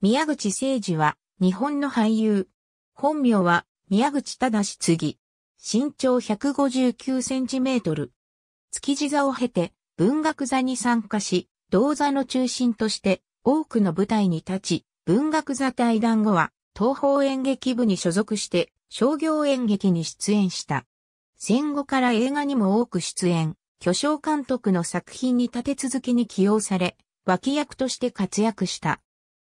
宮口誠司は、日本の俳優。本名は、宮口正次。身長159センチメートル。築地座を経て、文学座に参加し、銅座の中心として多くの舞台に立ち、文学座対談後は東方演劇部に所属して商業演劇に出演した。戦後から映画にも多く出演、巨匠監督の作品に立て続けに起用され、脇役として活躍した。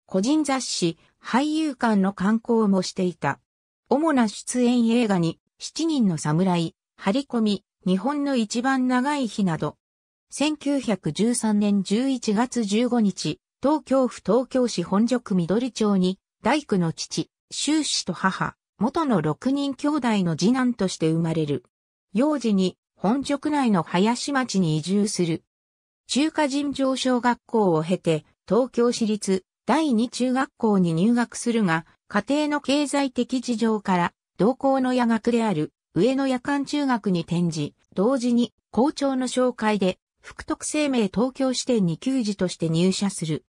個人雑誌、俳優館の観光もしていた。主な出演映画に、七人の侍、張り込み、日本の一番長い日など。1913年11月15日、東京府東京市本区緑町に、大工の父、修士と母、元の六人兄弟の次男として生まれる。幼児に、本宿内の林町に移住する。中華人上小学校を経て、東京市立第二中学校に入学するが、家庭の経済的事情から、同校の夜学である上野夜間中学に転じ、同時に校長の紹介で、福徳生命東京支店に給仕として入社する。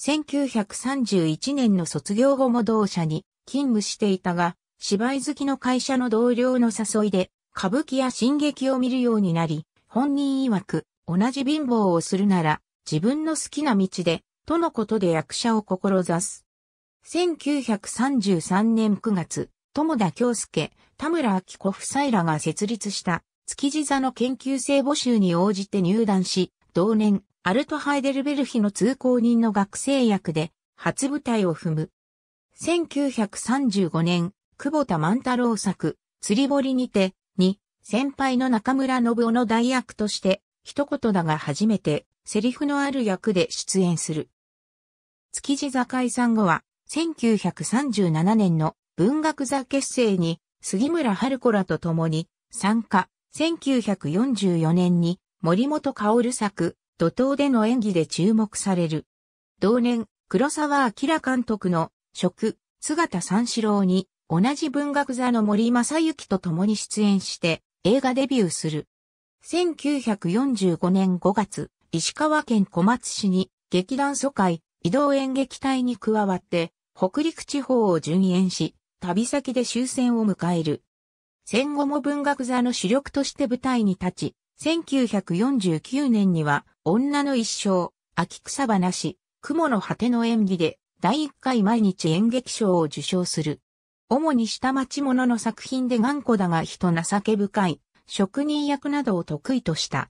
1931年の卒業後も同社に勤務していたが、芝居好きの会社の同僚の誘いで、歌舞伎や進撃を見るようになり、本人曰く、同じ貧乏をするなら、自分の好きな道で、とのことで役者を志す。1933年9月、友田京介、田村明子夫妻らが設立した築地座の研究生募集に応じて入団し、同年、アルトハイデルベルヒの通行人の学生役で初舞台を踏む。1935年、久保田万太郎作、釣り堀にて、に、先輩の中村信夫の代役として、一言だが初めて、セリフのある役で出演する。築地座解散後は、1937年の文学座結成に、杉村春子らと共に、参加、1944年に、森本薫作、怒涛での演技で注目される。同年、黒沢明監督の、食、姿三四郎に、同じ文学座の森正幸と共に出演して、映画デビューする。1945年5月、石川県小松市に、劇団疎開、移動演劇隊に加わって、北陸地方を巡演し、旅先で終戦を迎える。戦後も文学座の主力として舞台に立ち、1949年には、女の一生、秋草花し、雲の果ての演技で、第1回毎日演劇賞を受賞する。主に下町者の作品で頑固だが人情け深い、職人役などを得意とした。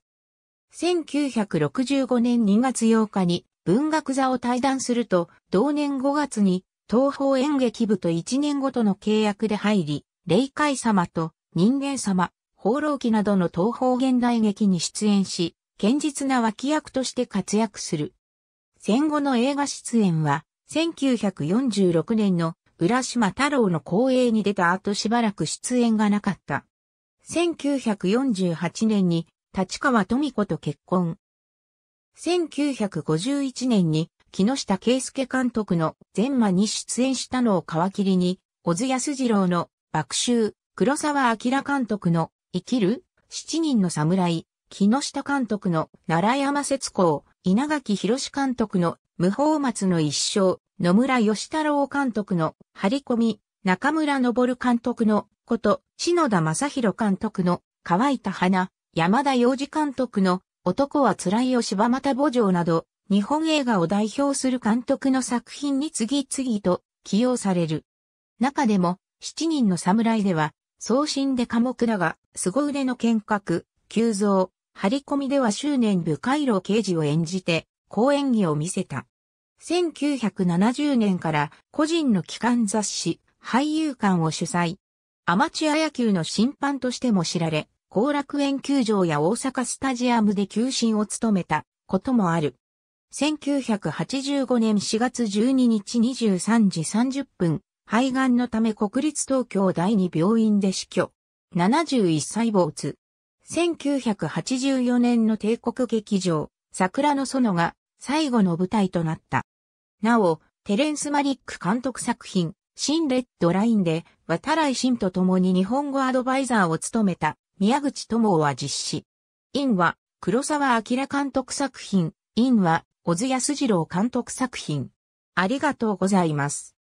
1965年2月8日に文学座を退団すると、同年5月に東方演劇部と1年ごとの契約で入り、霊界様と人間様、放浪記などの東方現代劇に出演し、堅実な脇役として活躍する。戦後の映画出演は、1946年の浦島太郎の公演に出た後しばらく出演がなかった。1948年に立川富子と結婚。1951年に木下圭介監督の全馬に出演したのを皮切りに、小津安二郎の爆臭、黒沢明監督の生きる七人の侍、木下監督の奈良山節子、稲垣博監督の無法松の一生、野村義太郎監督の張り込み、中村昇監督のこと、篠田正宏監督の乾いた花、山田洋次監督の男は辛いよ柴又墓場など、日本映画を代表する監督の作品に次々と起用される。中でも、七人の侍では、送信で寡黙だが、凄腕の剣客、急増、張り込みでは執念深い老刑事を演じて、好演技を見せた。1970年から個人の機関雑誌、俳優館を主催。アマチュア野球の審判としても知られ、後楽園球場や大阪スタジアムで球審を務めたこともある。1985年4月12日23時30分、肺がんのため国立東京第二病院で死去。71歳没。1984年の帝国劇場、桜の園が最後の舞台となった。なお、テレンス・マリック監督作品、新レッドラインで、渡来新と共に日本語アドバイザーを務めた宮口智は実施。院は、黒沢明監督作品、院は、小津安二郎監督作品。ありがとうございます。